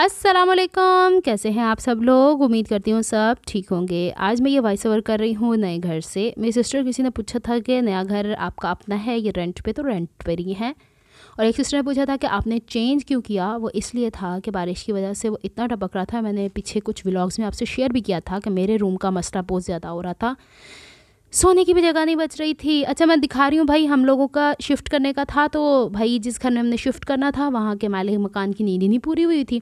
असलकम कैसे हैं आप सब लोग उम्मीद करती हूँ सब ठीक होंगे आज मैं ये वॉइस ओवर कर रही हूँ नए घर से मेरी सिस्टर किसी ने पूछा था कि नया घर आपका अपना है ये रेंट पे तो रेंट पर ही है और एक सिस्टर ने पूछा था कि आपने चेंज क्यों किया वो इसलिए था कि बारिश की वजह से वो इतना टपक रहा था मैंने पीछे कुछ व्लॉग्स में आपसे शेयर भी किया था कि मेरे रूम का मसला बहुत ज़्यादा हो रहा था सोने की भी जगह नहीं बच रही थी अच्छा मैं दिखा रही हूँ भाई हम लोगों का शिफ्ट करने का था तो भाई जिस घर में हमने शिफ्ट करना था वहाँ के मालिक मकान की नींद ही नहीं पूरी हुई थी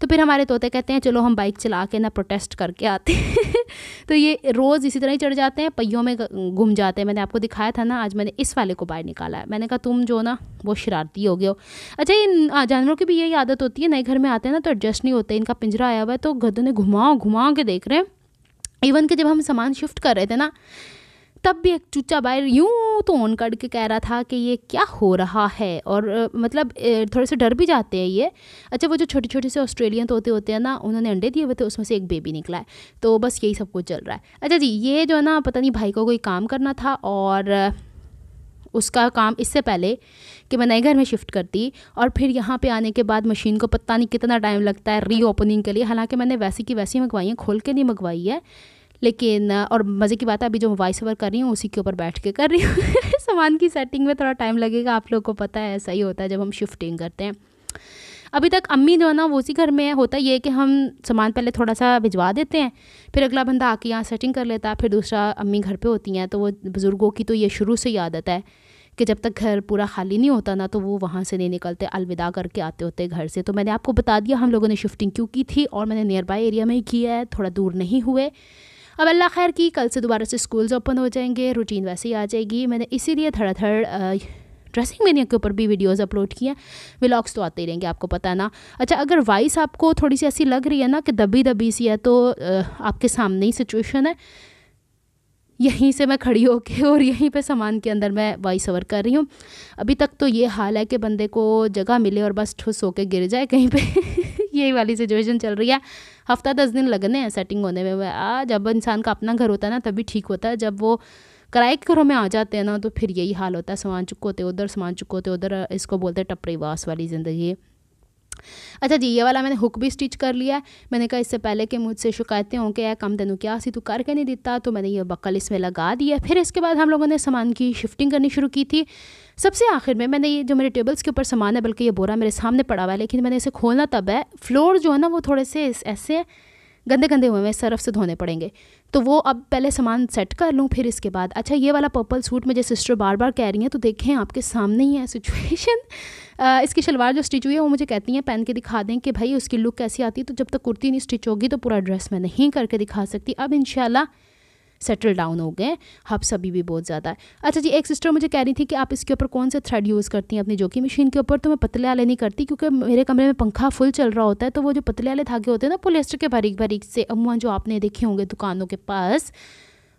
तो फिर हमारे तोते कहते हैं चलो हम बाइक चला के ना प्रोटेस्ट करके आते हैं तो ये रोज़ इसी तरह ही चढ़ जाते हैं पहियों में घूम जाते हैं मैंने आपको दिखाया था ना आज मैंने इस वाले को बाहर निकाला है मैंने कहा तुम जो ना वो शरारती हो गए हो अच्छा इन जानवरों की भी यही आदत होती है नए घर में आते हैं ना तो एडजस्ट नहीं होते इनका पिंजरा आया हुआ है तो गदों ने घुमाओ घुमाओ के देख रहे हैं इवन के जब हम सामान शिफ्ट कर रहे थे ना तब भी एक चुच्चा बाहर यूं तो ऑन करके कह रहा था कि ये क्या हो रहा है और मतलब थोड़े से डर भी जाते हैं ये अच्छा वो जो छोटे छोटे से ऑस्ट्रेलियन तोते होते हैं ना उन्होंने अंडे दिए हुए थे उसमें से एक बेबी निकला है तो बस यही सब कुछ चल रहा है अच्छा जी ये जो है ना पता नहीं भाई को कोई काम करना था और उसका काम इससे पहले कि मैं नए घर में शिफ्ट करती और फिर यहाँ पे आने के बाद मशीन को पता नहीं कितना टाइम लगता है रीओपनिंग के लिए हालांकि मैंने वैसी की वैसी मंगवाई है खोल के नहीं मंगवाई है लेकिन और मज़े की बात है अभी जो वॉइस ओवर कर रही हूँ उसी के ऊपर बैठ के कर रही हूँ सामान की सेटिंग में थोड़ा टाइम लगेगा आप लोग को पता है ऐसा ही होता है जब हम शिफ्टिंग करते हैं अभी तक अम्मी जो है ना वो उसी घर में होता ये है कि हम सामान पहले थोड़ा सा भिजवा देते हैं फिर अगला बंदा आके यहाँ सेटिंग कर लेता है फिर दूसरा अम्मी घर पर होती हैं तो वो बुज़ुर्गों की तो ये शुरू से ही आदत है कि जब तक घर पूरा खाली नहीं होता ना तो वो वहाँ से नहीं निकलते अलविदा करके आते होते घर से तो मैंने आपको बता दिया हम लोगों ने शिफ्टिंग क्यों की थी और मैंने नियर बाई एरिया में ही किया है थोड़ा दूर नहीं हुए अब अल्लाह खैर की कल से दोबारा से स्कूल्स ओपन हो जाएंगे रूटीन वैसे ही आ जाएगी मैंने इसीलिए थोड़ा थड़ ड्रेसिंग मेनिया के ऊपर भी वीडियोस अपलोड किए व्लॉग्स तो आते ही रहेंगे आपको पता है ना अच्छा अगर वॉइस आपको थोड़ी सी ऐसी लग रही है ना कि दबी दबी सी है तो आपके सामने ही सिचुएशन है यहीं से मैं खड़ी होके और यहीं पे सामान के अंदर मैं वॉइस ओवर कर रही हूँ अभी तक तो ये हाल है कि बंदे को जगह मिले और बस ठुस होके गिर जाए कहीं पे यही वाली सिचुएशन चल रही है हफ्ता दस दिन लगने हैं सेटिंग होने में आज जब इंसान का अपना घर होता है ना तभी ठीक होता है जब वो कराए के घरों में आ जाते हैं ना तो फिर यही हाल होता है सामान चुकोते उधर सामान चुकोते उधर इसको बोलते हैं टपरीवास वाली ज़िंदगी अच्छा जी ये वाला मैंने हुक भी स्टिच कर लिया है मैंने कहा इससे पहले कि मुझसे शिकायतें हों कि यह कम तेन क्या सी तू करके नहीं देता तो मैंने ये बकल इसमें लगा दिया फिर इसके बाद हम लोगों ने सामान की शिफ्टिंग करनी शुरू की थी सबसे आखिर में मैंने ये जो मेरे टेबल्स के ऊपर सामान है बल्कि ये बोरा मेरे सामने पड़ा हुआ है लेकिन मैंने इसे खोलना तब है फ्लोर जो है ना वो थोड़े से ऐसे गंदे गंदे हुए हैं सर्फ से धोने पड़ेंगे तो वो अब पहले सामान सेट कर लूँ फिर इसके बाद अच्छा ये वाला पर्पल सूट मुझे सिस्टर बार बार कह रही हैं तो देखें आपके सामने ही है सिचुएशन इसकी शलवार जो स्टिच हुई है वो मुझे कहती हैं पहन के दिखा दें कि भाई उसकी लुक कैसी आती है तो जब तक कुर्ती नहीं स्टिच होगी तो पूरा ड्रेस मैं नहीं करके दिखा सकती अब इन सेटल डाउन हो गए हब्स अभी भी बहुत ज़्यादा है अच्छा जी एक सिस्टर मुझे कह रही थी कि आप इसके ऊपर कौन से थ्रेड यूज़ करती हैं अपनी जोकी मशीन के ऊपर तो मैं पतले आले नहीं करती क्योंकि मेरे कमरे में पंखा फुल चल रहा होता है तो वो जो पतले आले धागे होते हैं ना पोलेस्टर के बारीक बारीक से अमूमन जो आपने देखे होंगे दुकानों के पास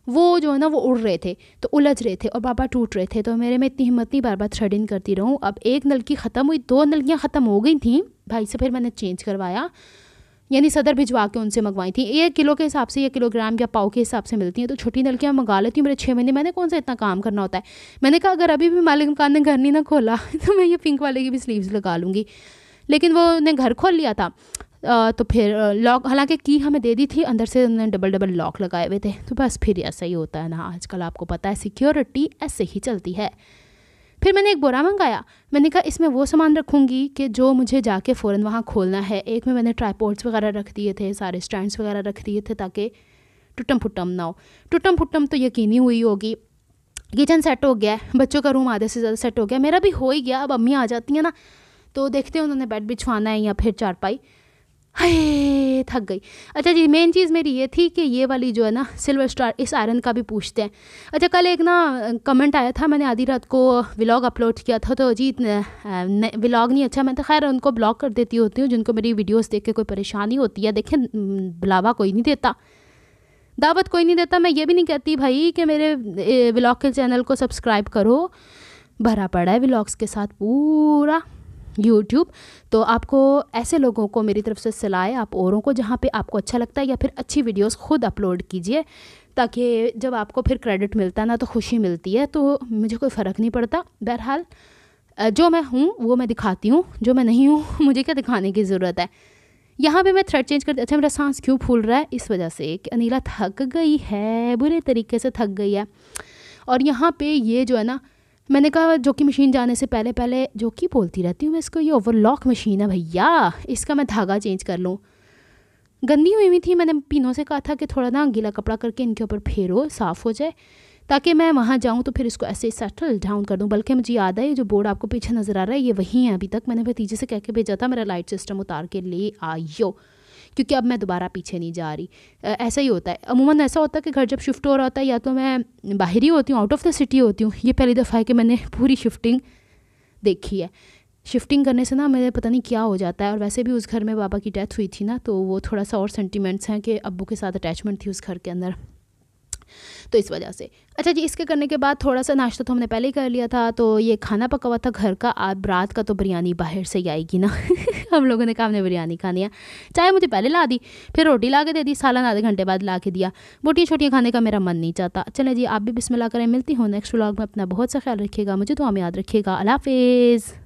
वो जो है ना वो उड़ रहे थे तो उलझ रहे थे और बाबा टूट रहे थे तो मेरे में इतनी हिम्मत नहीं बार बार थ्रेड इन करती रहूँ अब एक नलकी ख़त्म हुई दो नलकियाँ ख़त्म हो गई थी भाई से फिर मैंने चेंज करवाया यानी सदर भिजवा के उनसे मंगवाई थी ये किलो के हिसाब से या किलोग्राम या पाव के हिसाब से मिलती हैं तो छोटी नलकियाँ मंगा लेती हूँ मेरे छः महीने मैंने कौन सा इतना काम करना होता है मैंने कहा अगर अभी भी मालिक मकान ने घर नहीं ना खोला तो मैं ये पिंक वाले की भी स्लीव्स लगा लूँगी लेकिन वो ने घर खोल लिया था तो फिर लॉक हालांकि की हमें दे दी थी अंदर से उन्होंने डबल डबल लॉक लगाए हुए थे तो बस फिर ऐसा ही होता है ना आजकल आपको पता है सिक्योरिटी ऐसे ही चलती है फिर मैंने एक बोरा मंगाया मैंने कहा इसमें वो सामान रखूँगी कि जो मुझे जाके फ़ौर वहाँ खोलना है एक में मैंने ट्राईपोर्ट्स वगैरह रख दिए थे सारे स्टैंड्स वगैरह रख दिए थे ताकि टुटम फुटम ना हो टुटम फुटम तो यकीनी हुई होगी किचन सेट हो गया है बच्चों का रूम आधे से ज़्यादा सेट हो गया मेरा भी हो ही गया अब अम्मी आ जाती हैं ना तो देखते हैं उन्होंने बेड बिछवाना है या फिर चारपाई हाय ये थक गई अच्छा जी मेन चीज़ मेरी ये थी कि ये वाली जो है ना सिल्वर स्टार इस आयरन का भी पूछते हैं अच्छा कल एक ना कमेंट आया था मैंने आधी रात को व्लॉग अपलोड किया था तो जी व्लॉग नहीं अच्छा मैं तो खैर उनको ब्लॉक कर देती होती हूँ जिनको मेरी वीडियोस देख के कोई परेशानी होती है देखें बुलावा कोई नहीं देता दावत कोई नहीं देता मैं ये भी नहीं कहती भाई कि मेरे व्लॉग के चैनल को सब्सक्राइब करो भरा पड़ा है व्लॉग्स के साथ पूरा यूट्यूब तो आपको ऐसे लोगों को मेरी तरफ से सलाह है आप औरों को जहाँ पे आपको अच्छा लगता है या फिर अच्छी वीडियोस खुद अपलोड कीजिए ताकि जब आपको फिर क्रेडिट मिलता है ना तो खुशी मिलती है तो मुझे कोई फ़र्क नहीं पड़ता बहरहाल जो मैं हूँ वो मैं दिखाती हूँ जो मैं नहीं हूँ मुझे क्या दिखाने की ज़रूरत है यहाँ पे मैं थ्रेड चेंज करती अच्छा मेरा सांस क्यों फूल रहा है इस वजह से कि अनिला थक गई है बुरे तरीके से थक गई है और यहाँ पे ये जो है ना मैंने कहा जो कि मशीन जाने से पहले पहले जो कि बोलती रहती हूँ मैं इसको ये ओवरलॉक मशीन है भैया इसका मैं धागा चेंज कर लूँ गंदी हुई हुई थी मैंने पिनों से कहा था कि थोड़ा ना गीला कपड़ा करके इनके ऊपर फेरो साफ़ हो जाए ताकि मैं वहाँ जाऊँ तो फिर इसको ऐसे सेटल डाउन कर दूँ बल्कि मुझे याद है जो बोर्ड आपको पीछे नज़र आ रहा है ये वही है अभी तक मैंने भतीजे से कह के भेजा था मेरा लाइट सिस्टम उतार के ले आइयो क्योंकि अब मैं दोबारा पीछे नहीं जा रही ऐसा ही होता है अमूमन ऐसा होता है कि घर जब शिफ्ट हो रहा होता है या तो मैं बाहर ही होती हूँ आउट ऑफ द सिटी होती हूँ ये पहली दफ़ा है कि मैंने पूरी शिफ्टिंग देखी है शिफ्टिंग करने से ना मेरे पता नहीं क्या हो जाता है और वैसे भी उस घर में बाबा की डेथ हुई थी ना तो वो थोड़ा सा और सेंटिमेंट्स हैं कि अब्बू के साथ अटैचमेंट थी उस घर के अंदर तो इस वजह से अच्छा जी इसके करने के बाद थोड़ा सा नाश्ता तो हमने पहले ही कर लिया था तो ये खाना पका हुआ था घर का आप रात का तो बिरयानी बाहर से ही आएगी ना हम लोगों ने कहा हमने बिरयानी खानी है चाहे मुझे पहले ला दी फिर रोटी ला के दे दी सालन आधे घंटे बाद ला के दिया बोटियाँ छोटियाँ खाने का मेरा मन नहीं चाहता चले जी आप भी बिस्मिल्लाह करें मिलती हूँ नेक्स्ट व्लॉग में अपना बहुत सा ख्याल रखिएगा मुझे तो हम याद रखिएगा अलाफिज़